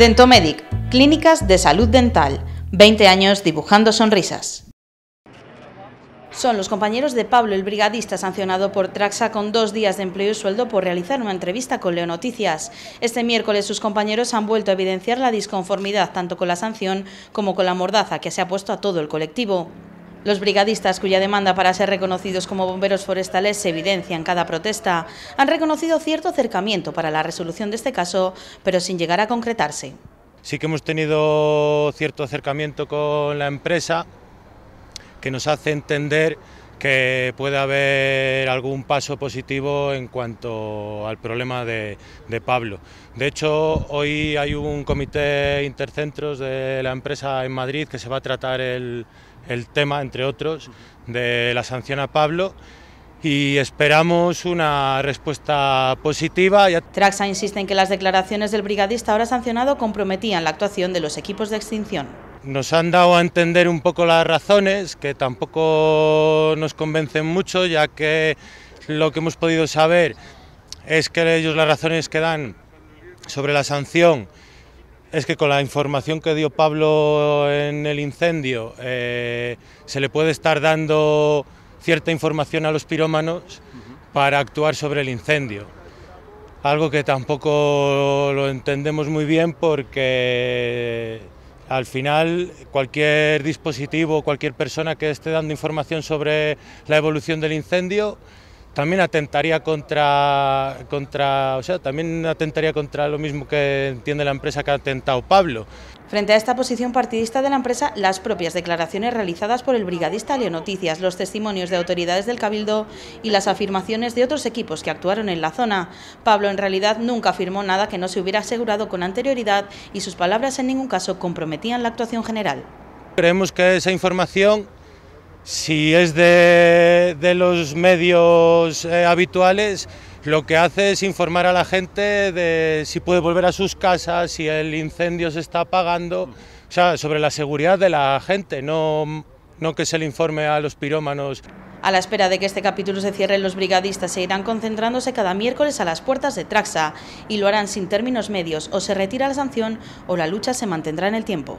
Dentomedic, Clínicas de Salud Dental, 20 años dibujando sonrisas. Son los compañeros de Pablo, el brigadista sancionado por Traxa con dos días de empleo y sueldo por realizar una entrevista con Leo Noticias. Este miércoles sus compañeros han vuelto a evidenciar la disconformidad tanto con la sanción como con la mordaza que se ha puesto a todo el colectivo. Los brigadistas, cuya demanda para ser reconocidos como bomberos forestales se evidencia en cada protesta, han reconocido cierto acercamiento para la resolución de este caso, pero sin llegar a concretarse. Sí que hemos tenido cierto acercamiento con la empresa que nos hace entender que pueda haber algún paso positivo en cuanto al problema de, Pablo. De hecho, hoy hay un comité intercentros de la empresa en Madrid que se va a tratar el, el tema, entre otros, de la sanción a Pablo y esperamos una respuesta positiva. Traxa insiste en que las declaraciones del brigadista ahora sancionado comprometían la actuación de los equipos de extinción. Nos han dado a entender un poco las razones, que tampoco nos convencen mucho, ya que lo que hemos podido saber es que ellos las razones que dan sobre la sanción es que con la información que dio Pablo en el incendio eh, se le puede estar dando cierta información a los pirómanos para actuar sobre el incendio. Algo que tampoco lo entendemos muy bien porque al final cualquier dispositivo, o cualquier persona que esté dando información sobre la evolución del incendio también atentaría contra, contra, o sea, también atentaría contra lo mismo que entiende la empresa que ha atentado Pablo. Frente a esta posición partidista de la empresa, las propias declaraciones realizadas por el brigadista Leonoticias, los testimonios de autoridades del Cabildo y las afirmaciones de otros equipos que actuaron en la zona. Pablo en realidad nunca afirmó nada que no se hubiera asegurado con anterioridad y sus palabras en ningún caso comprometían la actuación general. Creemos que esa información si es de, los medios eh, habituales, lo que hace es informar a la gente de si puede volver a sus casas, si el incendio se está apagando, mm. o sea, sobre la seguridad de la gente, no, no que se le informe a los pirómanos. A la espera de que este capítulo se cierre, los brigadistas se irán concentrándose cada miércoles a las puertas de Traxa y lo harán sin términos medios, o se retira la sanción o la lucha se mantendrá en el tiempo.